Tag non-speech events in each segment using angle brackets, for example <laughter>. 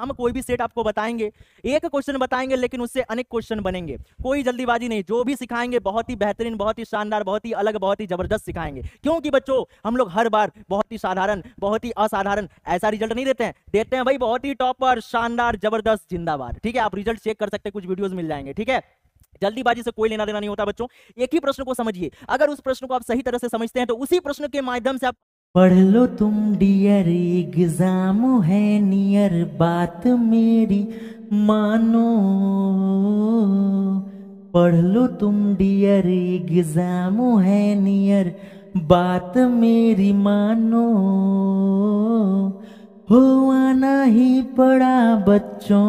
हम कोई भी सेट आपको बताएंगे एक क्वेश्चन बताएंगे लेकिन उससे अनेक क्वेश्चन बनेंगे कोई जल्दीबाजी नहीं जो भी सिखाएंगे बहुत ही बेहतरीन बहुत ही शानदार बहुत ही अलग बहुत ही जबरदस्त सिखाएंगे क्योंकि बच्चों हम लोग हर बार बहुत ही साधारण बहुत ही असाधारण ऐसा रिजल्ट नहीं देते हैं देते हैं भाई बहुत ही टॉपर शानदार जबरदस्त जिंदाबाद ठीक है आप रिजल्ट चेक कर सकते हैं कुछ वीडियोज मिल जाएंगे ठीक है जल्दीबाजी से कोई लेना देना नहीं होता बच्चों एक ही प्रश्न को समझिए अगर उस प्रश्न को आप सही तरह से समझते हैं तो उसी प्रश्न के माध्यम से आप पढ़ लो तुम डियर एग्जाम है नियर बात मेरी मानो पढ़ लो तुम डियर एग्जाम है नियर बात मेरी मानो हो आना ही पड़ा बच्चों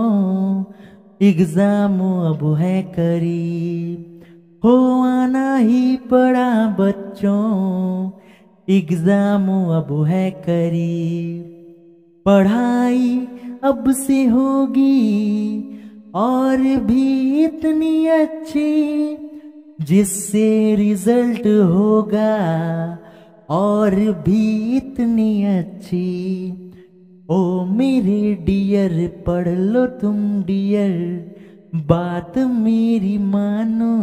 एग्जाम अब है करीब हो आना ही पड़ा बच्चों एग्जाम अब है करीब पढ़ाई अब से होगी और भी इतनी अच्छी जिससे रिजल्ट होगा और भी इतनी अच्छी ओ मेरे डियर पढ़ लो तुम डियर बात मेरी मानो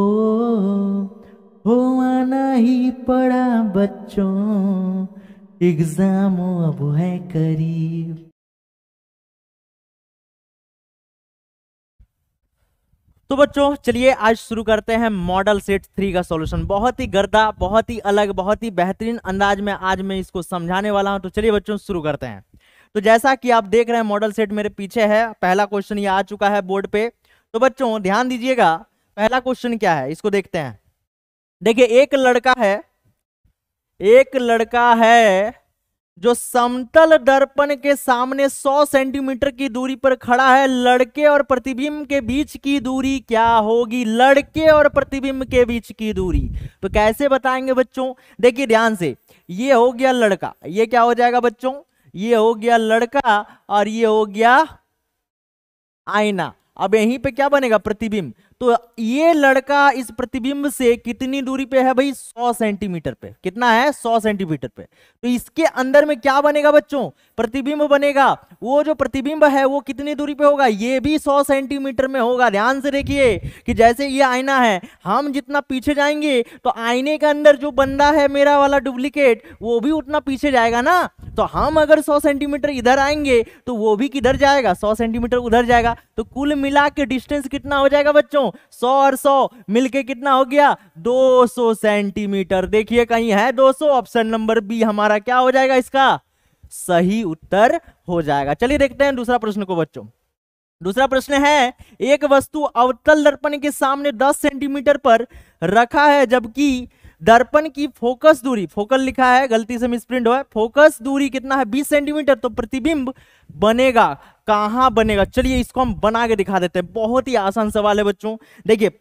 ओ हो आना ही पड़ा बच्चों एग्जाम अब है करीब तो बच्चों चलिए आज शुरू करते हैं मॉडल सेट थ्री का सॉल्यूशन बहुत ही गर्दा बहुत ही अलग बहुत ही बेहतरीन अंदाज में आज मैं इसको समझाने वाला हूं तो चलिए बच्चों शुरू करते हैं तो जैसा कि आप देख रहे हैं मॉडल सेट मेरे पीछे है पहला क्वेश्चन ये आ चुका है बोर्ड पे तो बच्चों ध्यान दीजिएगा पहला क्वेश्चन क्या है इसको देखते हैं देखिए एक लड़का है एक लड़का है जो समतल दर्पण के सामने 100 सेंटीमीटर की दूरी पर खड़ा है लड़के और प्रतिबिंब के बीच की दूरी क्या होगी लड़के और प्रतिबिंब के बीच की दूरी तो कैसे बताएंगे बच्चों देखिए ध्यान से ये हो गया लड़का ये क्या हो जाएगा बच्चों ये हो गया लड़का और ये हो गया आईना अब यहीं पे क्या बनेगा प्रतिबिंब तो ये लड़का इस प्रतिबिंब से कितनी दूरी पे है भाई 100 सेंटीमीटर पे कितना है 100 सेंटीमीटर पे तो इसके अंदर में क्या बनेगा बच्चों प्रतिबिंब बनेगा वो जो प्रतिबिंब है वो कितनी दूरी पे होगा ये भी 100 सेंटीमीटर में होगा ध्यान से देखिए कि जैसे ये आईना है हम जितना पीछे जाएंगे तो आईने के अंदर जो बंदा है मेरा वाला डुप्लीकेट वो भी उतना पीछे जाएगा ना तो हम अगर सौ सेंटीमीटर इधर आएंगे तो वो भी किधर जाएगा सौ सेंटीमीटर उधर जाएगा तो कुल मिला के डिस्टेंस कितना हो जाएगा बच्चों सौ और सौ मिलके कितना हो गया दो सेंटीमीटर देखिए कहीं है दो ऑप्शन नंबर बी हमारा हमारा क्या हो जाएगा इसका सही उत्तर हो जाएगा चलिए देखते हैं दूसरा प्रश्न को बच्चों दूसरा प्रश्न है एक वस्तु अवतल दर्पण के सामने 10 सेंटीमीटर पर रखा है जबकि दर्पण की फोकस दूरी फोकल लिखा है गलती से मिसप्रिंट हुआ है फोकस दूरी कितना है 20 सेंटीमीटर तो प्रतिबिंब बनेगा कहाँ बनेगा चलिए इसको हम बना के दिखा देते हैं बहुत ही आसान सवाल है बच्चों देखिए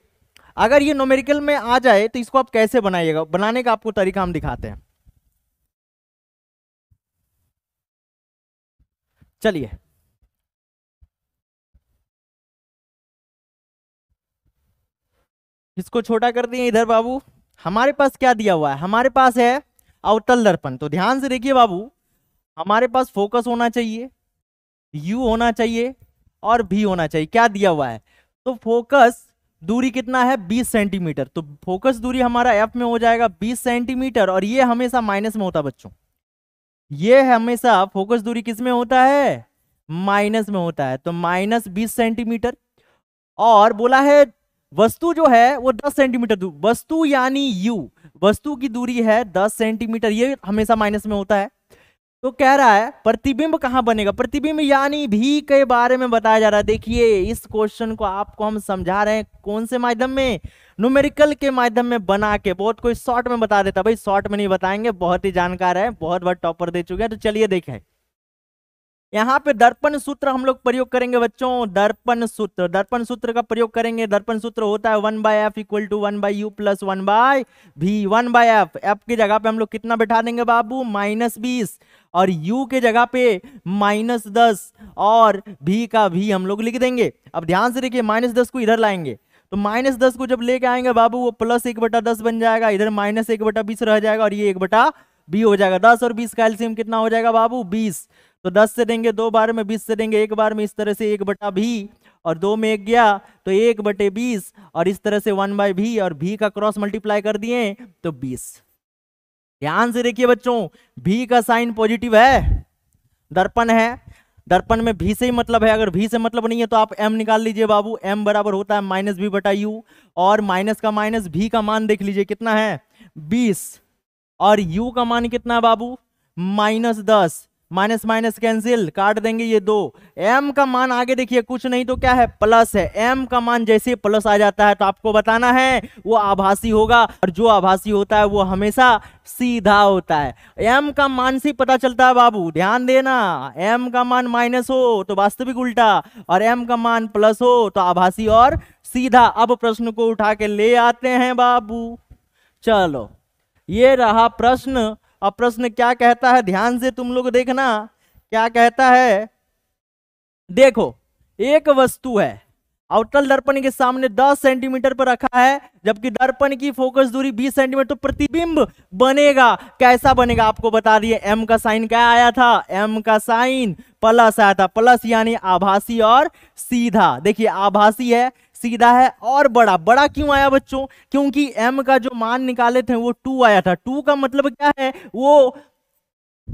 अगर ये नोमेरिकल में आ जाए तो इसको आप कैसे बनाइएगा बनाने का आपको तरीका हम दिखाते हैं चलिए इसको छोटा कर दिए इधर बाबू हमारे पास क्या दिया हुआ है हमारे पास है अवतल दर्पण तो ध्यान से देखिए बाबू हमारे पास फोकस होना चाहिए यू होना चाहिए और भी होना चाहिए क्या दिया हुआ है तो फोकस दूरी कितना है 20 सेंटीमीटर तो फोकस दूरी हमारा एफ में हो जाएगा 20 सेंटीमीटर और ये हमेशा माइनस में होता बच्चों ये हमेशा फोकस दूरी किस में होता है माइनस में होता है तो माइनस बीस सेंटीमीटर और बोला है वस्तु जो है वो दस सेंटीमीटर वस्तु यानी यू वस्तु की दूरी है दस सेंटीमीटर ये हमेशा माइनस में होता है तो कह रहा है प्रतिबिंब कहाँ बनेगा प्रतिबिंब यानी भी के बारे में बताया जा रहा है देखिए इस क्वेश्चन को आपको हम समझा रहे हैं कौन से माध्यम में न्यूमेरिकल के माध्यम में बना के बहुत कोई शॉर्ट में बता देता भाई शॉर्ट में नहीं बताएंगे बहुत ही जानकार है बहुत बार टॉपर दे चुके हैं तो चलिए देखें यहाँ पे दर्पण सूत्र हम लोग प्रयोग करेंगे बच्चों दर्पण सूत्र दर्पण सूत्र का प्रयोग करेंगे दर्पण सूत्र होता है one by f equal to one by u plus one by v one by f f की जगह पे हम लोग कितना बैठा देंगे बाबू माइनस बीस और यू के जगह पे माइनस दस और भी का भी हम लोग लिख देंगे अब ध्यान से देखिए माइनस दस को इधर लाएंगे तो माइनस दस को जब लेके आएंगे बाबू वो प्लस एक बटा दस बन जाएगा इधर माइनस एक बटा बीस रह जाएगा और ये एक बटा बी हो जाएगा दस और बीस का एल्सियम कितना हो जाएगा बाबू बीस तो दस से देंगे दो बार में बीस से देंगे एक बार में इस तरह से एक बटा भी और दो में एक गया तो एक बटे बीस और इस तरह से वन बाय भी और भी का क्रॉस मल्टीप्लाई कर दिए तो बीस ध्यान से देखिए बच्चों भी का साइन पॉजिटिव है दर्पण है दर्पण में भी से ही मतलब है अगर भी से मतलब नहीं है तो आप एम निकाल लीजिए बाबू एम बराबर होता है माइनस बी बटा यू और माइनस का माइनस भी का मान देख लीजिए कितना है बीस और यू का मान कितना है बाबू माइनस दस माइनस माइनस कैंसिल काट देंगे ये दो एम का मान आगे देखिए कुछ नहीं तो क्या है प्लस है एम का मान जैसे प्लस आ जाता है तो आपको बताना है वो आभासी होगा और जो आभासी होता है वो हमेशा सीधा होता है एम का मान से पता चलता है बाबू ध्यान देना एम का मान माइनस हो तो वास्तविक उल्टा और एम का मान प्लस हो तो आभासी और सीधा अब प्रश्न को उठा के ले आते हैं बाबू चलो ये रहा प्रश्न अब प्रश्न क्या कहता है ध्यान से तुम लोग देखना क्या कहता है देखो एक वस्तु है अवतल दर्पण के सामने 10 सेंटीमीटर पर रखा है जबकि दर्पण की फोकस दूरी 20 सेंटीमीटर तो प्रतिबिंब बनेगा कैसा बनेगा आपको बता दिए एम का साइन क्या आया था एम का साइन प्लस आया था प्लस यानी आभासी और सीधा देखिए आभासी है सीधा है और बड़ा बड़ा क्यों आया बच्चों क्योंकि m का जो मान निकाले थे वो टू आया था टू का मतलब क्या है वो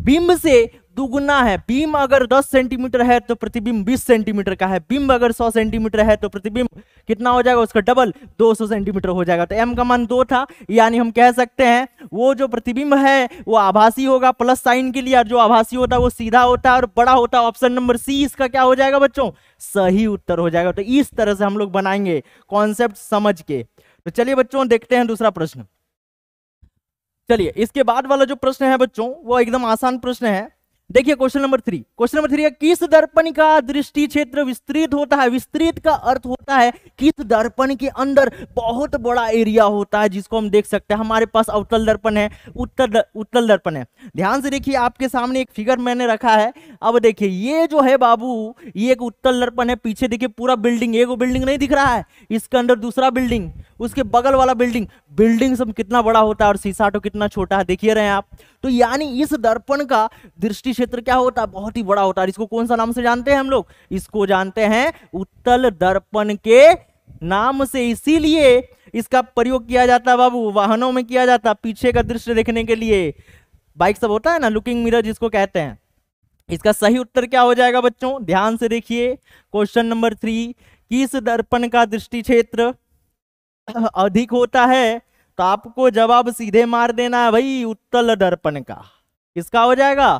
बिंब से दुगुना है बीम अगर 10 सेंटीमीटर है तो प्रतिबिंब 20 सेंटीमीटर का है बिंब अगर 100 सेंटीमीटर है तो प्रतिबिंब कितना हो जाएगा उसका डबल 200 सेंटीमीटर हो जाएगा तो एम का मान दो था यानी हम कह सकते हैं वो जो प्रतिबिंब है वो आभासी होगा प्लस साइन के लिए और जो आभासी होता है वो सीधा होता है और बड़ा होता है ऑप्शन नंबर सी इसका क्या हो जाएगा बच्चों सही उत्तर हो जाएगा तो इस तरह से हम लोग बनाएंगे कॉन्सेप्ट समझ के तो चलिए बच्चों देखते हैं दूसरा प्रश्न चलिए इसके बाद वाला जो प्रश्न है बच्चों वो एकदम आसान प्रश्न है देखिए question number three question number three किस दर्पण का दृष्टि क्षेत्र विस्तृत होता है विस्तृत का अर्थ होता है किस दर्पण के अंदर बहुत बड़ा एरिया होता है जिसको हम देख सकते हैं हमारे पास अवतल दर्पण है उत्तर उत्तल दर्पण है ध्यान से देखिए आपके सामने एक फिगर मैंने रखा है अब देखिए ये जो है बाबू ये एक उत्तल दर्पण है पीछे देखिए पूरा बिल्डिंग एगो बिल्डिंग नहीं दिख रहा है इसके अंदर दूसरा बिल्डिंग उसके बगल वाला बिल्डिंग बिल्डिंग सब कितना बड़ा होता है और सीसाटो कितना छोटा है देखिए रहे हैं आप तो यानी इस दर्पण का दृष्टि क्षेत्र क्या होता है बहुत ही बड़ा होता है इसको कौन सा नाम से जानते हैं हम लोग इसको जानते हैं उत्तल दर्पण के नाम से इसीलिए इसका प्रयोग किया जाता है बाबू वाहनों में किया जाता पीछे का दृश्य देखने के लिए बाइक सब होता है ना लुकिंग मिरर जिसको कहते हैं इसका सही उत्तर क्या हो जाएगा बच्चों ध्यान से देखिए क्वेश्चन नंबर थ्री किस दर्पण का दृष्टि क्षेत्र अधिक होता है तो आपको जवाब सीधे मार देना है भाई उत्तल दर्पण का किसका हो जाएगा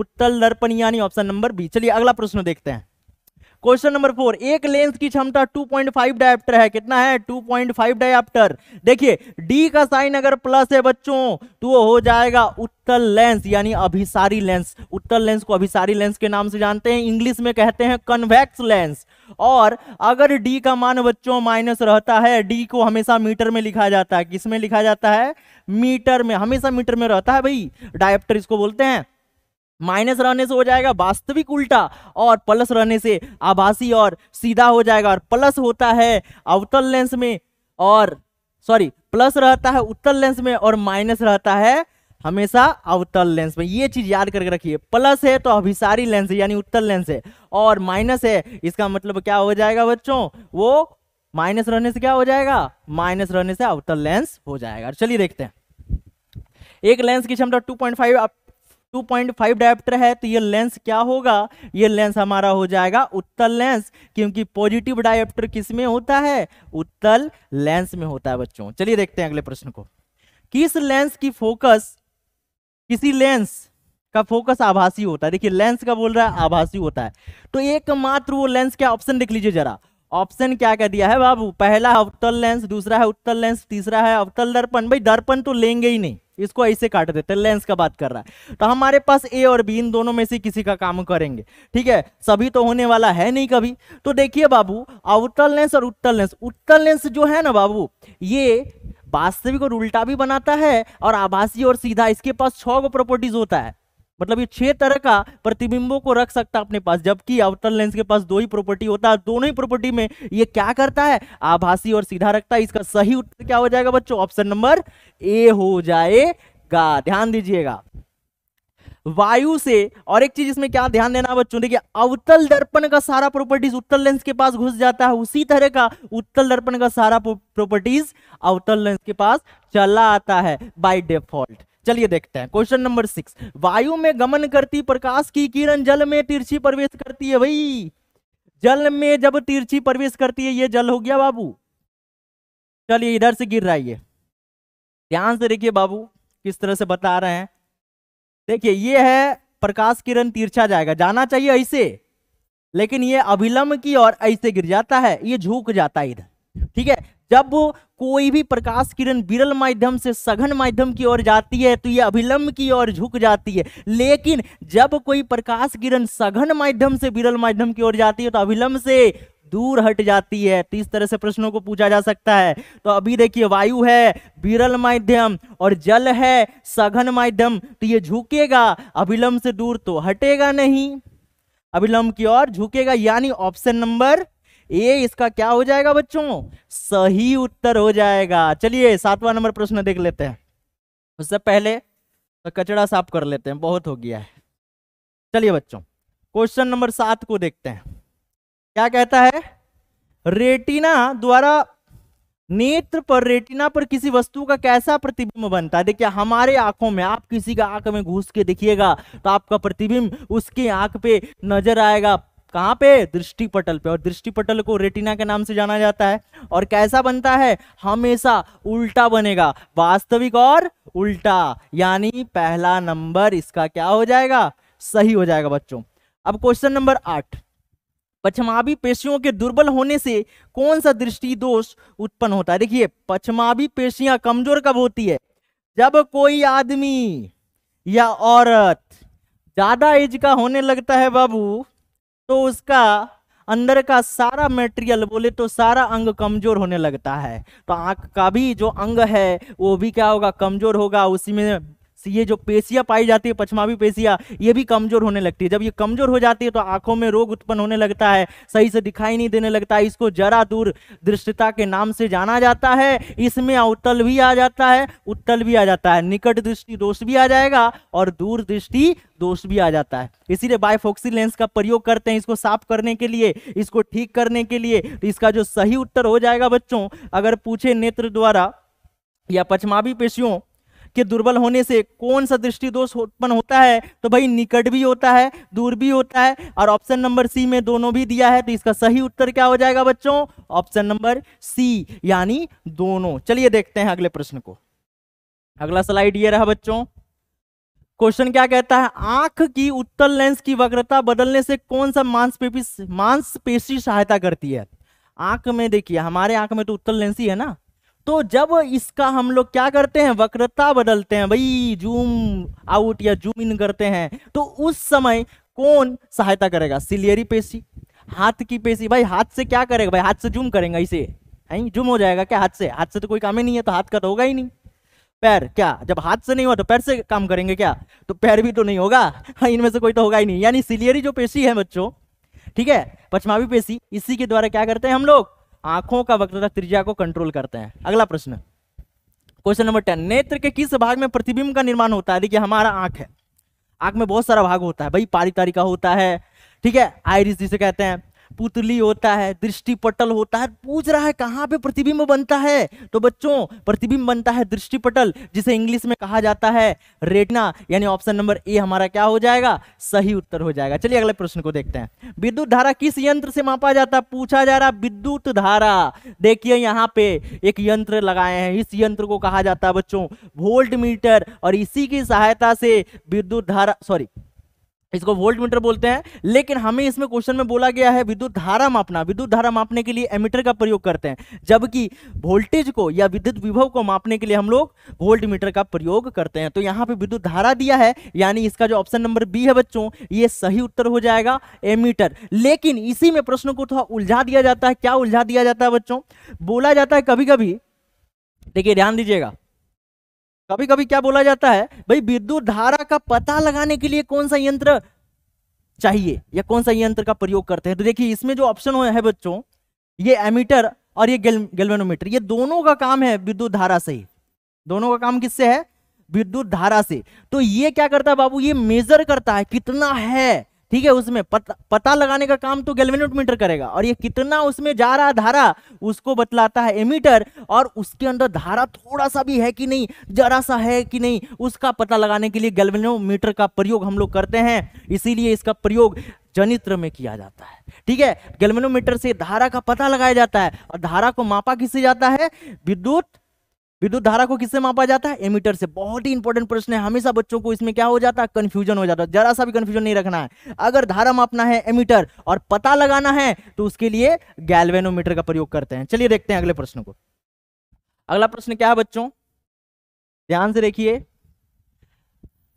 उत्तल दर्पण यानी ऑप्शन नंबर बी चलिए अगला प्रश्न देखते हैं क्वेश्चन नंबर फोर एक लेंस की क्षमता 2.5 डायप्टर है कितना है 2.5 डायप्टर देखिए डी का साइन अगर प्लस है बच्चों तो हो जाएगा उत्तल लेंस यानी अभिसारी लेंस उत्तल लेंस को अभिसारी लेंस के नाम से जानते हैं इंग्लिश में कहते हैं कन्वेक्स लेंस और अगर डी का मान बच्चों माइनस रहता है डी को हमेशा मीटर में लिखा जाता है किसमें लिखा जाता है मीटर में हमेशा मीटर में रहता है भाई डायप्टर इसको बोलते हैं माइनस रहने से हो जाएगा वास्तविक उल्टा और प्लस रहने से आभासी और सीधा हो जाएगा और प्लस होता है अवतल लेंस में और सॉरी प्लस रहता है उत्तल लेंस में और माइनस रहता है हमेशा अवतल लेंस में ये चीज याद करके रखिए प्लस है तो अभिसारी लेंस है यानी उत्तल लेंस है और माइनस है इसका मतलब क्या हो जाएगा बच्चों वो माइनस रहने से क्या हो जाएगा माइनस रहने से अवतल लेंस हो जाएगा चलिए देखते हैं एक लेंस की क्षमता 2.5 पॉइंट फाइव 2.5 डायप्टर है तो ये लेंस क्या होगा ये लेंस हमारा हो जाएगा उत्तल लेंस क्योंकि पॉजिटिव डायप्टर किस में होता है उत्तल लेंस में होता है बच्चों चलिए देखते हैं अगले प्रश्न को किस लेंस की फोकस किसी लेंस का फोकस आभासी होता है देखिए लेंस का बोल रहा है आभासी होता है तो एकमात्र वो लेंस क्या ऑप्शन देख लीजिए जरा ऑप्शन क्या कर दिया है बाबू पहला है अवतल लेंस दूसरा है उत्तल लेंस तीसरा है अवतल दर्पण भाई दर्पण तो लेंगे ही नहीं इसको ऐसे काट देते हैं लेंस का बात कर रहा है तो हमारे पास ए और बी इन दोनों में से किसी का काम करेंगे ठीक है सभी तो होने वाला है नहीं कभी तो देखिए बाबू आउटर लेंस और उत्तर लेंस उत्तर लेंस जो है ना बाबू ये वास्तविक और उल्टा भी बनाता है और आभासी और सीधा इसके पास छो प्रॉपर्टीज होता है मतलब ये छह तरह का प्रतिबिंबों को रख सकता है अपने पास जबकि अवतल लेंस के पास दो ही प्रॉपर्टी होता है दोनों ही प्रॉपर्टी में ये क्या करता है आभासी और सीधा रखता है इसका सही उत्तर क्या हो जाएगा बच्चों ऑप्शन नंबर ए हो जाएगा ध्यान दीजिएगा वायु से और एक चीज इसमें क्या ध्यान देना बच्चों देखिए अवतल दर्पण का सारा प्रॉपर्टीज उत्तल लेंस के पास घुस जाता है उसी तरह का उत्तल दर्पण का सारा प्रॉपर्टीज अवतल लेंस के पास चला आता है बाय डिफॉल्ट चलिए देखते हैं क्वेश्चन नंबर सिक्स वायु में गमन करती प्रकाश की किरण जल में तिरछी प्रवेश करती है भाई जल में जब तिरछी प्रवेश करती है ये जल हो गया बाबू चलिए इधर से गिर रहा है ये ध्यान से देखिए बाबू किस तरह से बता रहे हैं देखिए ये है प्रकाश किरण तिरछा जाएगा जाना चाहिए ऐसे लेकिन ये अभिलंब की और ऐसे गिर जाता है ये झुक जाता है इधर ठीक है जब कोई भी प्रकाश किरण विरल माध्यम से सघन माध्यम की ओर जाती है तो यह अभिलंब की ओर झुक जाती है लेकिन जब कोई प्रकाश किरण सघन माध्यम से विरल माध्यम की ओर जाती है तो अभिलंब से दूर हट जाती है तो इस तरह से प्रश्नों को पूछा जा सकता है तो अभी देखिए वायु है विरल माध्यम और जल है सघन माध्यम तो ये झुकेगा अभिलंब से दूर तो हटेगा नहीं अभिलंब की ओर झुकेगा यानी ऑप्शन नंबर ए इसका क्या हो जाएगा बच्चों सही उत्तर हो जाएगा चलिए सातवां नंबर प्रश्न देख लेते हैं उससे पहले तो कचड़ा साफ कर लेते हैं बहुत हो गया है चलिए बच्चों क्वेश्चन नंबर सात को देखते हैं क्या कहता है रेटिना द्वारा नेत्र पर रेटिना पर किसी वस्तु का कैसा प्रतिबिंब बनता है देखिए हमारे आंखों में आप किसी का आंख में घुस के देखिएगा तो आपका प्रतिबिंब उसके आंख पे नजर आएगा कहाँ पे दृष्टि पटल पे और दृष्टि पटल को रेटिना के नाम से जाना जाता है और कैसा बनता है हमेशा उल्टा बनेगा वास्तविक और उल्टा यानी पहला नंबर इसका क्या हो जाएगा सही हो जाएगा बच्चों अब क्वेश्चन नंबर आठ पछमावी पेशियों के दुर्बल होने से कौन सा दृष्टि दोष उत्पन्न होता है देखिए पछमावी पेशियां कमजोर कब होती है जब कोई आदमी या औरत ज्यादा एज का होने लगता है बाबू तो उसका अंदर का सारा मेटेरियल बोले तो सारा अंग कमजोर होने लगता है तो आंख का भी जो अंग है वो भी क्या होगा कमजोर होगा उसी में ये जो पेशिया पाई जाती है पछमावी पेशिया ये भी कमजोर होने लगती है जब ये कमजोर हो जाती है तो आंखों में रोग उत्पन्न होने लगता है सही से दिखाई नहीं देने लगता है इसको जरा दूर दृष्टता के नाम से जाना जाता है इसमें अवतल भी आ जाता है उत्तल भी आ जाता है निकट दृष्टि दोष भी आ जाएगा और दूर दृष्टि दोष भी आ जाता है इसीलिए बायफोक्सी लेंस का प्रयोग करते हैं इसको साफ करने के लिए इसको ठीक करने के लिए तो इसका जो सही उत्तर हो जाएगा बच्चों अगर पूछे नेत्र द्वारा या पचमावी पेशियों के दुर्बल होने से कौन सा दृष्टि दोष उत्पन्न होता है तो भाई निकट भी होता है दूर भी होता है और ऑप्शन नंबर सी में दोनों भी दिया है तो इसका सही उत्तर क्या हो जाएगा बच्चों ऑप्शन नंबर सी यानी दोनों चलिए देखते हैं अगले प्रश्न को अगला स्लाइड ये रहा बच्चों क्वेश्चन क्या कहता है आंख की उत्तल लेंस की वक्रता बदलने से कौन सा मांसपेशी मांसपेशी सहायता करती है आंख में देखिए हमारे आंख में तो उत्तल लेंस ही है ना तो जब इसका हम लोग क्या करते हैं वक्रता बदलते हैं भाई जूम आउट या जूम इन करते हैं तो उस समय कौन सहायता करेगा सिलियरी पेशी हाथ की पेशी भाई हाथ से क्या करेगा भाई हाथ से जूम करेंगे इसे है जूम हो जाएगा क्या हाथ से हाथ से तो कोई काम ही नहीं है तो हाथ का तो होगा ही नहीं पैर क्या जब हाथ से नहीं हुआ तो पैर से काम करेंगे क्या तो पैर भी तो नहीं होगा हाँ, इनमें से कोई तो होगा ही नहीं यानी सिलियरी जो पेशी है बच्चों ठीक है पचमावी पेशी इसी के द्वारा क्या करते हैं हम लोग आंखों का वक्रता त्रिज्या को कंट्रोल करते हैं अगला प्रश्न क्वेश्चन नंबर टेन नेत्र के किस भाग में प्रतिबिंब का निर्माण होता है देखिए हमारा आंख है आंख में बहुत सारा भाग होता है भाई पारितारिका होता है ठीक है आयरिस जिसे कहते हैं पुतली होता है दृष्टि पटल होता है पूछ रहा है कहाँ पे प्रतिबिंब बनता है तो बच्चों प्रतिबिंब बनता है दृष्टि पटल जिसे इंग्लिश में कहा जाता है रेटना यानी ऑप्शन नंबर ए हमारा क्या हो जाएगा सही उत्तर हो जाएगा चलिए अगले प्रश्न को देखते हैं विद्युत धारा किस यंत्र से मापा जाता है पूछा जा रहा विद्युत धारा देखिए यहाँ पे एक यंत्र लगाए हैं इस यंत्र को कहा जाता है बच्चों वोल्ट और इसी की सहायता से विद्युत धारा सॉरी इसको वोल्ट मीटर बोलते हैं लेकिन हमें इसमें क्वेश्चन में बोला गया है विद्युत धारा मापना विद्युत धारा मापने के लिए एमीटर का प्रयोग करते हैं जबकि वोल्टेज को या विद्युत विभव को मापने के लिए हम लोग वोल्ट मीटर का प्रयोग करते हैं तो यहाँ पे विद्युत धारा दिया है यानी इसका जो ऑप्शन नंबर बी है बच्चों ये सही उत्तर हो जाएगा एमीटर लेकिन इसी में प्रश्न को थोड़ा उलझा दिया जाता है क्या उलझा दिया जाता है बच्चों बोला जाता है कभी कभी देखिए ध्यान दीजिएगा कभी कभी क्या बोला जाता है भाई विद्युत धारा का पता लगाने के लिए कौन सा यंत्र चाहिए या कौन सा यंत्र का प्रयोग करते हैं तो देखिए इसमें जो ऑप्शन है बच्चों ये एमीटर और ये गेल, गेलवेनोमीटर ये दोनों का काम है विद्युत धारा से ही दोनों का काम किससे है विद्युत धारा से तो ये क्या करता है बाबू ये मेजर करता है कितना है ठीक है उसमें पता पता लगाने का काम तो गैल्वेनोमीटर करेगा और ये कितना उसमें जा रहा धारा उसको बतलाता है एमीटर और उसके अंदर धारा थोड़ा सा भी है कि नहीं जरा सा है कि नहीं उसका पता लगाने के लिए गैल्वेनोमीटर का प्रयोग हम लोग करते हैं इसीलिए इसका प्रयोग जनित्र में किया जाता है ठीक है गैल्वेनोमीटर से धारा का पता लगाया जाता है और धारा को मापा किससे जाता है विद्युत विद्युत धारा को किससे मापा जाता है एमीटर से बहुत ही इंपॉर्टेंट प्रश्न है हमेशा बच्चों को इसमें क्या हो जाता है कन्फ्यूजन हो जाता है जरा सा भी कन्फ्यूजन नहीं रखना है अगर धारा मापना है एमीटर और पता लगाना है तो उसके लिए गैल्वेनोमीटर का प्रयोग करते हैं चलिए देखते हैं अगले प्रश्न को अगला प्रश्न क्या है बच्चों ध्यान से देखिए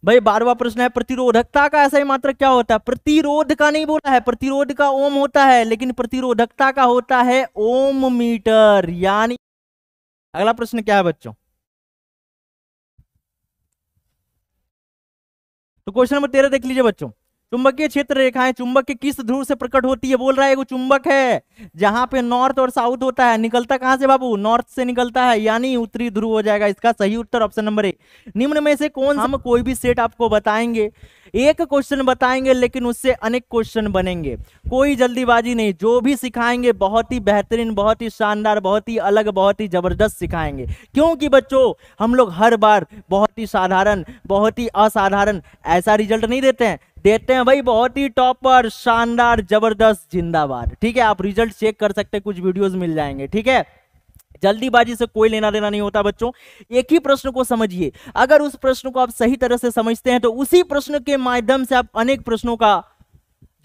भाई बारवा प्रश्न है प्रतिरोधकता का ऐसा ही मात्र क्या होता है प्रतिरोध का नहीं बोला है प्रतिरोध का ओम होता है लेकिन प्रतिरोधकता का होता है ओम मीटर यानी अगला प्रश्न क्या है बच्चों तो क्वेश्चन नंबर तेरह देख लीजिए बच्चों चुंबकीय क्षेत्र रेखाएं चुंबक के किस ध्रुव से प्रकट होती है बोल रहा है वो चुंबक है जहां पे नॉर्थ और साउथ होता है निकलता कहां से बाबू नॉर्थ से निकलता है यानी उत्तरी ध्रुव हो जाएगा इसका सही उत्तर ऑप्शन नंबर एक निम्न में से कौन हम कोई भी सेट आपको बताएंगे एक क्वेश्चन बताएंगे लेकिन उससे अनेक क्वेश्चन बनेंगे कोई जल्दीबाजी नहीं जो भी सिखाएंगे बहुत ही बेहतरीन बहुत ही शानदार बहुत ही अलग बहुत ही जबरदस्त सिखाएंगे क्योंकि बच्चों हम लोग हर बार बहुत ही साधारण बहुत ही असाधारण ऐसा रिजल्ट नहीं देते हैं देते हैं भाई बहुत ही टॉपर शानदार जबरदस्त जिंदाबाद ठीक है आप रिजल्ट चेक कर सकते हैं कुछ वीडियोस मिल जाएंगे ठीक है जल्दीबाजी से कोई लेना देना नहीं होता बच्चों एक ही प्रश्न को समझिए अगर उस प्रश्न को आप सही तरह से समझते हैं तो उसी प्रश्न के माध्यम से आप अनेक प्रश्नों का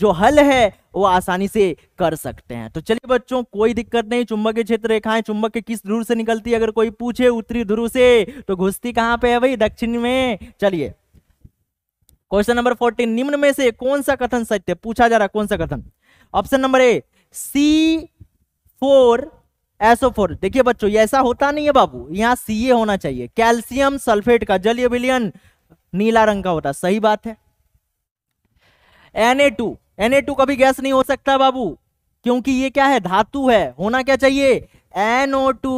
जो हल है वो आसानी से कर सकते हैं तो चलिए बच्चों कोई दिक्कत नहीं चुंबक के क्षेत्र रेखाएं चुंबक के किस ध्रुव से निकलती है अगर कोई पूछे उत्तरी ध्रुव से तो घुसती कहां पे है भाई दक्षिण में चलिए क्वेश्चन नंबर फोर्टीन निम्न में से कौन सा कथन सत्य पूछा जा रहा कौन सा कथन option number A C four S O four देखिए बच्चों ऐसा होता नहीं है बाबू यहाँ सी ए होना चाहिए कैल्शियम सल्फेट का जलीय विलियन नीला रंग का होता सही बात है N A two N A two कभी गैस नहीं हो सकता बाबू क्योंकि ये क्या है धातु है होना क्या चाहिए एनओ टू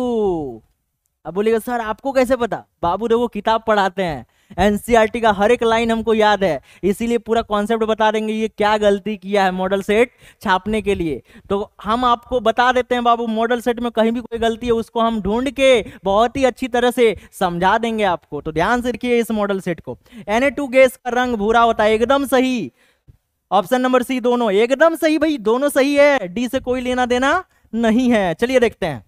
अब बोलिएगा सर आपको कैसे पता बाबू देखो किताब पढ़ाते हैं एनसीईआरटी का हर एक लाइन हमको याद है इसीलिए पूरा कॉन्सेप्ट बता देंगे ये क्या गलती किया है मॉडल सेट छापने के लिए तो हम आपको बता देते हैं बाबू मॉडल सेट में कहीं भी कोई गलती है उसको हम ढूंढ के बहुत ही अच्छी तरह से समझा देंगे आपको तो ध्यान से रखिए इस मॉडल सेट को एन गैस का रंग भूरा होता है एकदम सही ऑप्शन नंबर सी दोनों एकदम सही भाई दोनों सही है डी से कोई लेना देना नहीं है चलिए देखते हैं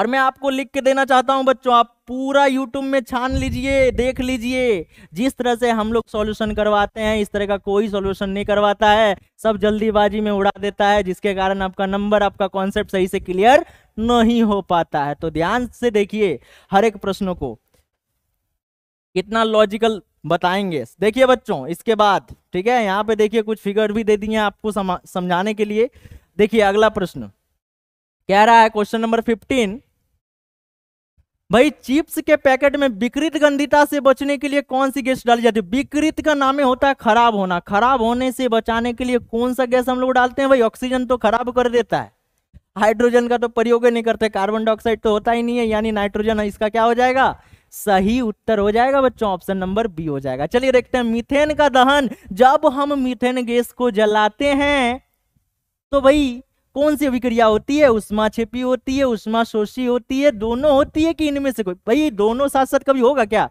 और मैं आपको लिख के देना चाहता हूं बच्चों आप पूरा यूट्यूब में छान लीजिए देख लीजिए जिस तरह से हम लोग सोल्यूशन करवाते हैं इस तरह का कोई सोल्यूशन नहीं करवाता है सब जल्दीबाजी में उड़ा देता है जिसके कारण आपका नंबर आपका कॉन्सेप्ट सही से क्लियर नहीं हो पाता है तो ध्यान से देखिए हर एक प्रश्नों को कितना लॉजिकल बताएंगे देखिए बच्चों इसके बाद ठीक है यहाँ पे देखिए कुछ फिगर भी दे दिए आपको समझाने के लिए देखिए अगला प्रश्न कह रहा है क्वेश्चन नंबर फिफ्टीन भाई चिप्स के पैकेट में विकृत गंधिता से बचने के लिए कौन सी गैस डाली जाती है विकृत का नाम होता है खराब होना खराब होने से बचाने के लिए कौन सा गैस हम लोग डालते हैं भाई ऑक्सीजन तो खराब कर देता है हाइड्रोजन का तो प्रयोग ही नहीं करते कार्बन डाइऑक्साइड तो होता ही नहीं है यानी नाइट्रोजन इसका क्या हो जाएगा सही उत्तर हो जाएगा बच्चों ऑप्शन नंबर बी हो जाएगा चलिए देखते हैं मीथेन का दहन जब हम मीथेन गैस को जलाते हैं तो भाई कौन सी अभिक्रिया होती है उष्मा छिपी होती है उष्मा शोषी होती है दोनों होती है कि इनमें से कोई भाई दोनों साथ साथ कभी होगा क्या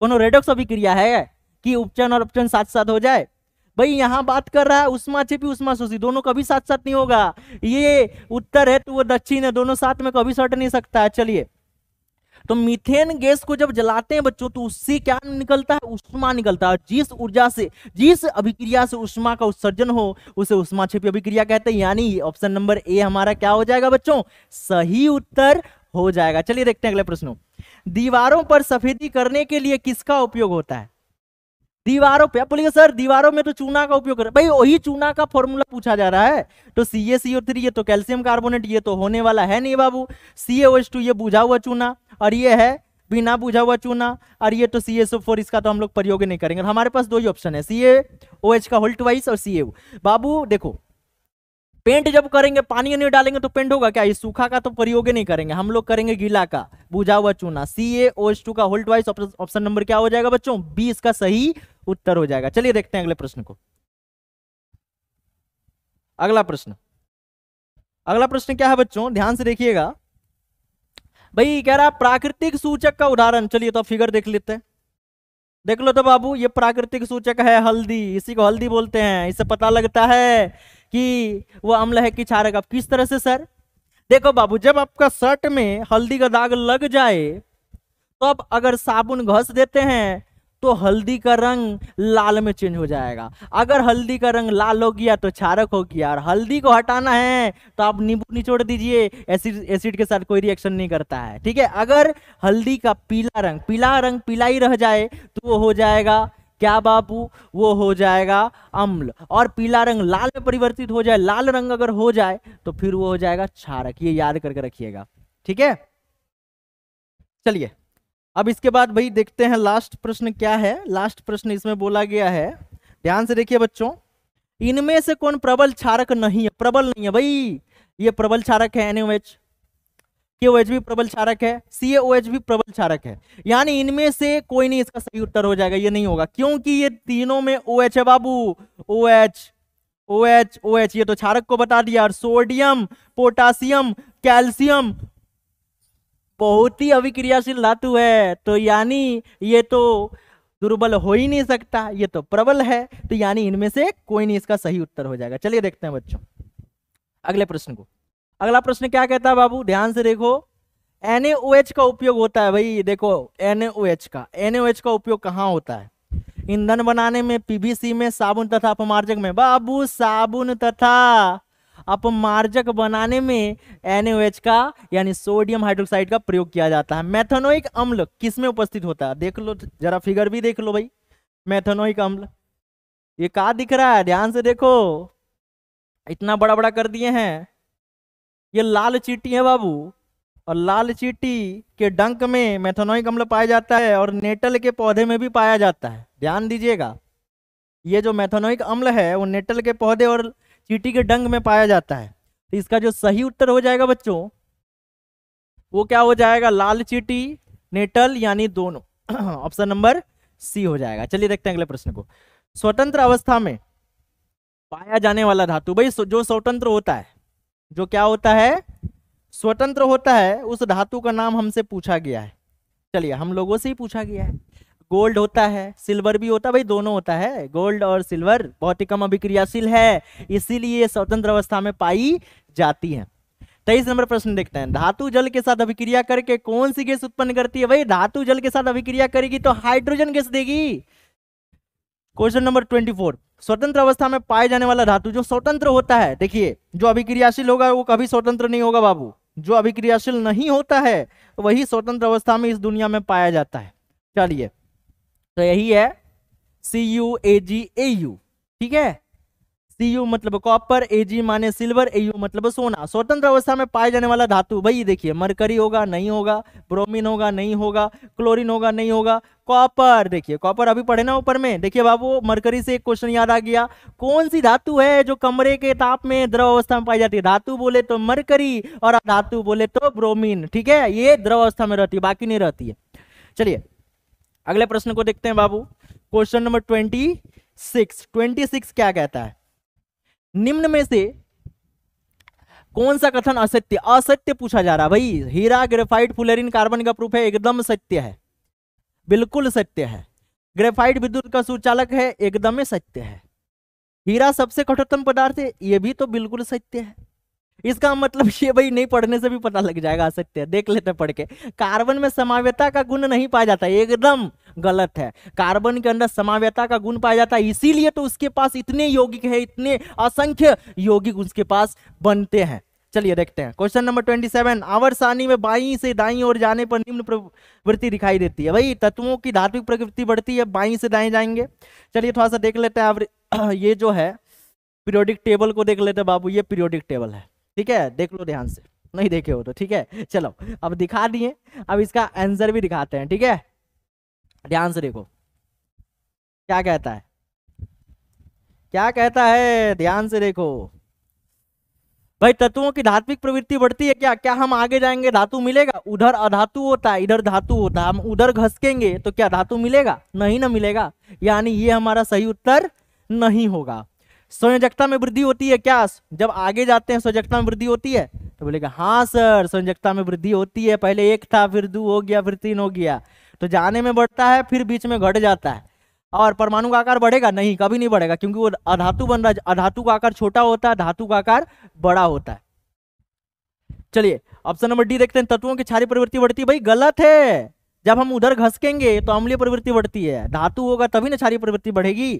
कोनो रेडोक्स अभिक्रिया है कि उपचन और उपचन साथ साथ हो जाए भाई यहाँ बात कर रहा है उष्मा छिपी उष्मा शोषी दोनों कभी साथ साथ नहीं होगा ये उत्तर है तो वो दक्षिण है दोनों साथ में कभी सट नहीं सकता है चलिए तो मीथेन गैस को जब जलाते हैं बच्चों तो उससे क्या निकलता है उष्मा निकलता है जिस ऊर्जा से जिस अभिक्रिया से उष्मा का उत्सर्जन हो उसे उष्मा छिपी अभिक्रिया कहते हैं यानी ऑप्शन नंबर ए हमारा क्या हो जाएगा बच्चों सही उत्तर हो जाएगा चलिए देखते हैं अगले प्रश्न दीवारों पर सफेदी करने के लिए किसका उपयोग होता है दीवारों पे आप बोलेंगे सर दीवारों में तो चूना का उपयोग कर भाई वही चूना का फॉर्मूला पूछा जा रहा है तो सी ए सी ओ थ्री ये तो कैल्सियम कार्बोनेट ये तो होने वाला है नहीं बाबू सी एच टू ये बुझा हुआ चूना और ये है बिना बुझा हुआ चूना और ये तो सी एस ओ फोर इसका तो हम लोग प्रयोग नहीं करेंगे हमारे पास दो ही ऑप्शन है सी ए ओ एच का होल्ट वाइस और सी ए बाबू देखो पेंट जब करेंगे पानी नहीं डालेंगे तो पेंट होगा क्या ये सूखा का तो प्रयोग ही नहीं करेंगे हम लोग करेंगे गीला का बुझा हुआ चूना सी ए ओच टू का होल्ड वाइस ऑप्शन नंबर क्या हो जाएगा बच्चों बी इसका सही उत्तर हो जाएगा चलिए देखते हैं अगले प्रश्न को अगला प्रश्न अगला प्रश्न क्या है बच्चों ध्यान से देखिएगा भाई कह रहा प्राकृतिक सूचक का उदाहरण चलिए तो फिगर देख लेते हैं देख लो तो बाबू ये प्राकृतिक सूचक है हल्दी इसी को हल्दी बोलते हैं इससे पता लगता है कि वो अम्ल है कि क्षारक अब किस तरह से सर देखो बाबू जब आपका शर्ट में हल्दी का दाग लग जाए तो आप अगर साबुन घस देते हैं तो हल्दी का रंग लाल में चेंज हो जाएगा अगर हल्दी का रंग लाल हो गया तो क्षारक हो गया और हल्दी को हटाना है तो आप नींबू निचोड़ दीजिए एसिड एसिड के साथ कोई रिएक्शन नहीं करता है ठीक है अगर हल्दी का पीला रंग पीला रंग पीला ही रह जाए तो वो हो जाएगा क्या बापू वो हो जाएगा अम्ल और पीला रंग लाल में परिवर्तित हो जाए लाल रंग अगर हो जाए तो फिर वो हो जाएगा क्षारक ये याद करके रखिएगा ठीक है चलिए अब इसके बाद भाई देखते हैं लास्ट प्रश्न क्या है लास्ट प्रश्न इसमें बोला गया है ध्यान से देखिए बच्चों इनमें से कौन प्रबल क्षारक नहीं है प्रबल नहीं है भाई ये प्रबल क्षारक है एनएमएच के ओ भी प्रबल चारक है सी ओ भी प्रबल चारक है यानी इनमें से कोई नहीं इसका सही उत्तर हो जाएगा ये नहीं होगा क्योंकि ये तीनों में ओ OH है बाबू O H O H O H ये तो चारक को बता दिया और सोडियम पोटासियम कैल्शियम बहुत ही अभिक्रियाशील धातु है तो यानी ये तो दुर्बल हो ही नहीं सकता ये तो प्रबल है तो यानी इनमें से कोई नहीं इसका सही उत्तर हो जाएगा चलिए देखते हैं बच्चों अगले प्रश्न को अगला प्रश्न क्या कहता है बाबू ध्यान से देखो NaOH का उपयोग होता है भाई देखो NaOH का NaOH का उपयोग कहाँ होता है ईंधन बनाने में पीबीसी में साबुन तथा अपमार्जक में बाबू साबुन तथा अपमार्जक बनाने में NaOH का यानी सोडियम हाइड्रोक्साइड का प्रयोग किया जाता है मैथनोइक अम्ल किस में उपस्थित होता है देख लो जरा फिगर भी देख लो भाई मैथनोइक अम्ल ये कहा दिख रहा है ध्यान से देखो इतना बड़ा बड़ा कर दिए हैं ये लाल चीटी है बाबू और लाल चीटी के डंक में मेथानोइक अम्ल पाया जाता है और नेटल के पौधे में भी पाया जाता है ध्यान दीजिएगा ये जो मेथानोइक अम्ल है वो नेटल के पौधे और चीटी के डंक में पाया जाता है तो इसका जो सही उत्तर हो जाएगा बच्चों वो क्या हो जाएगा लाल चीटी नेटल यानी दोनों <clears throat> ऑप्शन नंबर सी हो जाएगा चलिए देखते हैं अगले प्रश्न को स्वतंत्र अवस्था में पाया जाने वाला धातु भाई जो स्वतंत्र होता है जो क्या होता है स्वतंत्र होता है उस धातु का नाम हमसे पूछा गया है चलिए हम लोगों से ही पूछा गया है गोल्ड होता है सिल्वर भी होता है भाई दोनों होता है गोल्ड और सिल्वर बहुत ही कम अभिक्रियाशील है इसीलिए स्वतंत्र अवस्था में पाई जाती है तेईस नंबर प्रश्न देखते हैं धातु जल के साथ अभिक्रिया करके कौन सी गैस उत्पन्न करती है भाई धातु जल के साथ अभिक्रिया करेगी तो हाइड्रोजन गैस देगी क्वेश्चन नंबर ट्वेंटी फोर स्वतंत्र अवस्था में पाए जाने वाला धातु जो स्वतंत्र होता है देखिए जो अभिक्रियाशील होगा वो कभी स्वतंत्र नहीं होगा बाबू जो अभिक्रियाशील नहीं होता है वही स्वतंत्र अवस्था में इस दुनिया में पाया जाता है चलिए तो यही है सी U A ji A you ठीक है सीयू मतलब कॉपर एजी माने सिल्वर एयू मतलब सोना स्वतंत्र अवस्था में पाए जाने वाला धातु भाई देखिए मरकरी होगा नहीं होगा ब्रोमीन होगा नहीं होगा क्लोरीन होगा नहीं होगा कॉपर देखिए कॉपर अभी पढ़े ना ऊपर में देखिए बाबू मरकरी से एक क्वेश्चन याद आ गया कौन सी धातु है जो कमरे के ताप में द्रव अवस्था में पाई जाती है धातु बोले तो मरकरी और धातु बोले तो ब्रोमिन ठीक है ये द्रव अवस्था में रहती है बाकी नहीं रहती है चलिए अगले प्रश्न को देखते हैं बाबू question number twenty six twenty six क्या कहता है निम्न में से कौन सा कथन असत्य असत्य पूछा जा रहा भाई हीरा ग्रेफाइट फुलरिन कार्बन का प्रूफ है एकदम सत्य है बिल्कुल सत्य है ग्रेफाइट विद्युत का सुचालक है एकदम सत्य है हीरा सबसे कठोरतम पदार्थ है यह भी तो बिल्कुल सत्य है इसका मतलब <laughs> ये भाई नहीं पढ़ने से भी पता लग जाएगा असत्य देख लेते पढ़ के कार्बन में समाव्यता का गुण नहीं पाया जाता एकदम गलत है कार्बन के अंदर समाव्यता का गुण पाया जाता है इसीलिए तो उसके पास इतने यौगिक है इतने असंख्य यौगिक उसके पास बनते हैं चलिए देखते हैं क्वेश्चन नंबर ट्वेंटी सेवन आवर सानी में बाई से दाई और जाने पर निम्न प्रवृत्ति दिखाई देती है भाई तत्वों की धार्मिक प्रवृत्ति बढ़ती है बाई से दाएं जाएंगे चलिए थोड़ा सा देख लेते हैं <clears throat> ये जो है पीरियोडिक टेबल को देख लेते हैं बाबू ये पीरियोडिक टेबल है ठीक है देख लो ध्यान से नहीं देखे हो तो ठीक है चलो अब दिखा दिए अब इसका आंसर भी दिखाते हैं ठीक है ध्यान से देखो क्या कहता है क्या कहता है ध्यान से देखो भाई तत्वों की धात्विक प्रवृत्ति बढ़ती है क्या क्या हम आगे जाएंगे धातु मिलेगा उधर अधातु होता है इधर धातु होता है हम उधर घसकेंगे तो क्या धातु मिलेगा नहीं ना मिलेगा यानी ये हमारा सही उत्तर नहीं होगा संयोजकता में वृद्धि होती है क्या जब आगे जाते हैं संयोजकता में वृद्धि होती है तो बोलेगा हाँ सर संयोजकता में वृद्धि होती है पहले एक था फिर दो हो गया फिर तीन हो गया तो जाने में बढ़ता है फिर बीच में घट जाता है और परमाणु का आकार बढ़ेगा नहीं कभी नहीं बढ़ेगा क्योंकि वो अधातु बन रहा है अधातु का आकार छोटा होता है धातु का आकार बड़ा होता है चलिए ऑप्शन नंबर डी देखते हैं तत्वों की क्षारी प्रवृत्ति बढ़ती भाई गलत है जब हम उधर घसकेंगे तो अम्लीय प्रवृत्ति बढ़ती है धातु होगा तभी ना क्षारी प्रवृत्ति बढ़ेगी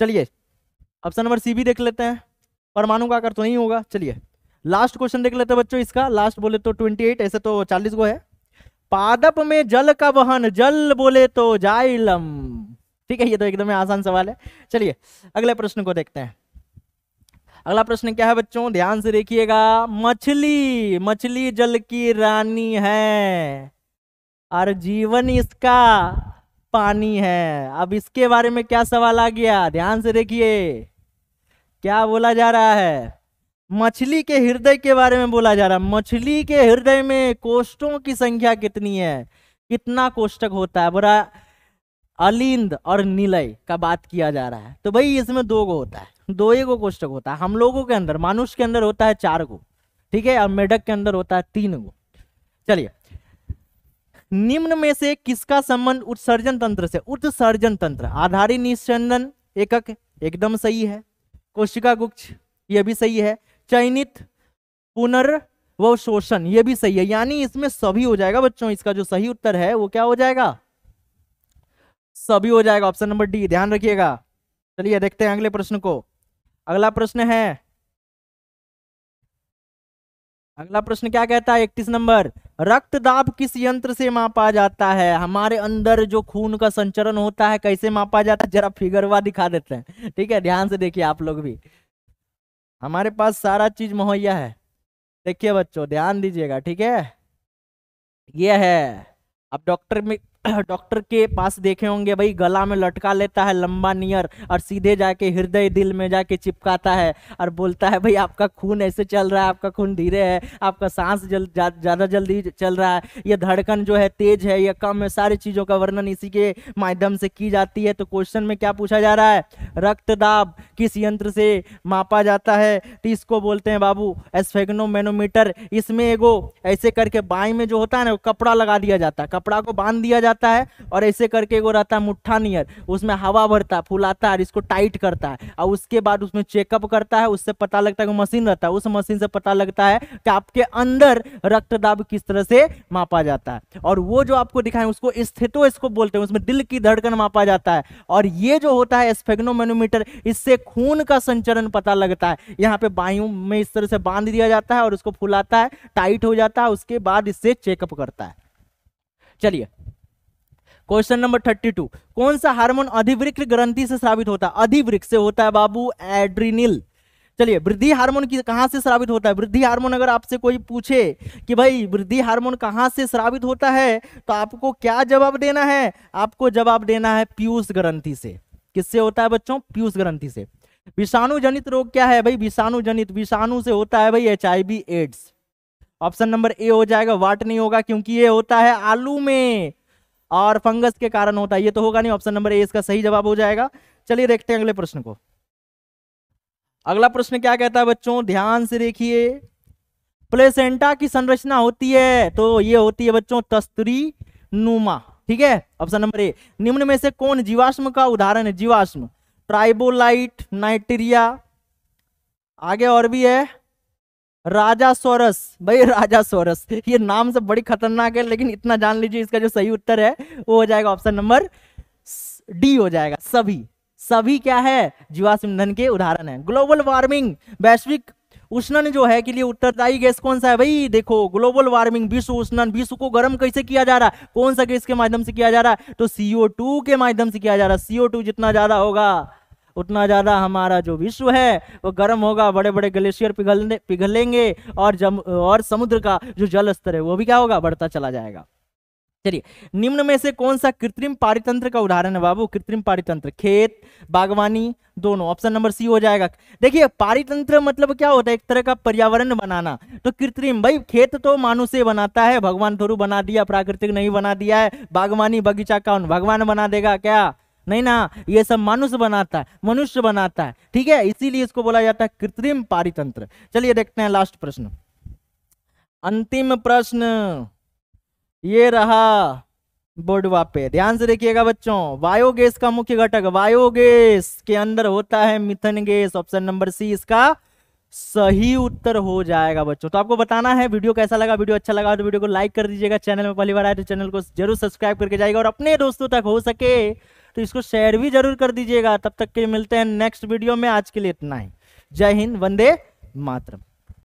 चलिए ऑप्शन नंबर सी भी देख लेते हैं परमाणु का आकार तो नहीं होगा चलिए लास्ट क्वेश्चन देख लेते हैं बच्चों इसका लास्ट बोले तो ट्वेंटी एट ऐसे तो चालीस गो है पादप में जल का वहन जल बोले तो जाइलम ठीक है ये तो एकदम आसान सवाल है चलिए अगले प्रश्न को देखते हैं अगला प्रश्न क्या है बच्चों ध्यान से देखिएगा मछली मछली जल की रानी है और जीवन इसका पानी है अब इसके बारे में क्या सवाल आ गया ध्यान से देखिए क्या बोला जा रहा है मछली के हृदय के बारे में बोला जा रहा है मछली के हृदय में कोष्ठों की संख्या कितनी है कितना कोष्टक होता है बोरा अलिंद और निलय का बात किया जा रहा है तो भाई इसमें दो गो होता है दो एक गो कोष्टक होता है हम लोगों के अंदर मानुष के अंदर होता है चार गो ठीक है और मेढक के अंदर होता है तीन गो चलिए निम्न में से किसका संबंध उत्सर्जन तंत्र से उत्सर्जन तंत्र आधारी निस्चंदन एकक एकदम सही है कोशिका गुच्छ ये भी सही है चयनित शोषण ये भी सही है यानी इसमें सभी हो जाएगा बच्चों इसका जो सही उत्तर है वो क्या हो जाएगा सभी हो जाएगा ऑप्शन नंबर डी ध्यान रखिएगा चलिए देखते हैं अगले प्रश्न को अगला प्रश्न है अगला प्रश्न क्या कहता है इकतीस नंबर रक्त दाब किस यंत्र से मापा जाता है हमारे अंदर जो खून का संचरण होता है कैसे मापा जाता है जरा फिगरवा दिखा देते हैं ठीक है ध्यान से देखिए आप लोग भी हमारे पास सारा चीज मुहैया है देखिए बच्चों ध्यान दीजिएगा ठीक है यह है अब डॉक्टर डॉक्टर के पास देखे होंगे भाई गला में लटका लेता है लंबा नियर और सीधे जाके हृदय दिल में जाके चिपकाता है और बोलता है भाई आपका खून ऐसे चल रहा है आपका खून धीरे है आपका सांस जल ज़्यादा जल्दी चल रहा है यह धड़कन जो है तेज है या कम है सारी चीज़ों का वर्णन इसी के माध्यम से की जाती है तो क्वेश्चन में क्या पूछा जा रहा है रक्तदाब किस यंत्र से मापा जाता है तो इसको बोलते हैं बाबू एस्फेगनोमेनोमीटर इसमें एगो ऐसे करके बाई में जो होता है ना कपड़ा लगा दिया जाता है कपड़ा को बांध दिया जाता जाता है और ऐसे करके वो रहता है मुठ्ठा नियर उसमें हवा भरता है फुलाता है और इसको टाइट करता है और उसके बाद उसमें चेकअप करता है उससे पता लगता है कि मशीन रहता है उस मशीन से पता लगता है कि आपके अंदर रक्तदाब किस तरह से मापा जाता है और वो जो आपको दिखाएं उसको स्थितो इसको बोलते हैं उसमें दिल की धड़कन मापा जाता है और ये जो होता है स्फेग्नोमेनोमीटर इससे खून का संचरण पता लगता है यहाँ पे वायु में इस तरह से बांध दिया जाता है और उसको फुलाता है टाइट हो जाता है उसके बाद इससे चेकअप करता है चलिए क्वेश्चन नंबर थर्टी टू कौन सा हार्मोन अधिवृक्ष ग्रंथि से स्रावित होता है अधिवृक्ष से होता है बाबू एड्रीनिल चलिए वृद्धि हार्मोन की कहाँ से स्रावित होता है वृद्धि हार्मोन अगर आपसे कोई पूछे कि भाई वृद्धि हार्मोन कहाँ से स्रावित होता है तो आपको क्या जवाब देना है आपको जवाब देना है पीयूष ग्रंथि से किससे होता है बच्चों पीयूष ग्रंथि से विषाणु जनित रोग क्या है भाई विषाणु जनित विषाणु से होता है भाई एच एड्स ऑप्शन नंबर ए हो जाएगा वाट नहीं होगा क्योंकि ये होता है आलू में और फंगस के कारण होता है ये तो होगा नहीं ऑप्शन नंबर ए इसका सही जवाब हो जाएगा चलिए देखते हैं अगले प्रश्न को अगला प्रश्न क्या कहता है बच्चों ध्यान से देखिए प्लेसेंटा की संरचना होती है तो ये होती है बच्चों तस्तरी नुमा ठीक है ऑप्शन नंबर ए निम्न में से कौन जीवाश्म का उदाहरण है जीवाश्म ट्राइबोलाइट नाइटेरिया आगे और भी है राजा सोरस भाई राजा सोरस ये नाम से बड़ी खतरनाक है लेकिन इतना जान लीजिए इसका जो सही उत्तर है वो हो जाएगा ऑप्शन नंबर डी हो जाएगा सभी सभी क्या है जीवाश्म ईंधन के उदाहरण है ग्लोबल वार्मिंग वैश्विक उष्णन जो है के लिए उत्तरदायी गैस कौन सा है भाई देखो ग्लोबल वार्मिंग विश्व उष्णन विश्व को गर्म कैसे किया जा रहा है कौन सा गैस के माध्यम से किया जा रहा है तो सीओ के माध्यम से किया जा रहा है सीओ जितना ज्यादा होगा उतना ज़्यादा हमारा जो विश्व है वो गर्म होगा बड़े बड़े ग्लेशियर पिघलने पिघलेंगे और जम और समुद्र का जो जल स्तर है वो भी क्या होगा बढ़ता चला जाएगा चलिए निम्न में से कौन सा कृत्रिम पारितंत्र का उदाहरण है बाबू कृत्रिम पारितंत्र खेत बागवानी दोनों ऑप्शन नंबर सी हो जाएगा देखिए पारितंत्र मतलब क्या होता है एक तरह का पर्यावरण बनाना तो कृत्रिम भाई खेत तो मानुष से बनाता है भगवान थोड़ू बना दिया प्राकृतिक नहीं बना दिया है बागवानी बगीचा कौन भगवान बना देगा क्या नहीं ना ये सब मनुष्य बनाता है मनुष्य बनाता है ठीक है इसीलिए इसको बोला जाता है कृत्रिम पारितंत्र चलिए देखते हैं लास्ट प्रश्न अंतिम प्रश्न ये रहा बोडवा पे ध्यान से देखिएगा बच्चों वायोगेस का मुख्य घटक वायोगेस के अंदर होता है methane gas option number C इसका सही उत्तर हो जाएगा बच्चों तो आपको बताना है वीडियो कैसा लगा वीडियो अच्छा लगा तो वीडियो को लाइक कर दीजिएगा चैनल में पहली बार आए तो चैनल को जरूर सब्सक्राइब करके जाएगा और अपने दोस्तों तक हो सके तो इसको शेयर भी जरूर कर दीजिएगा तब तक के मिलते हैं नेक्स्ट वीडियो में आज के लिए इतना ही जय हिंद वंदे मातरम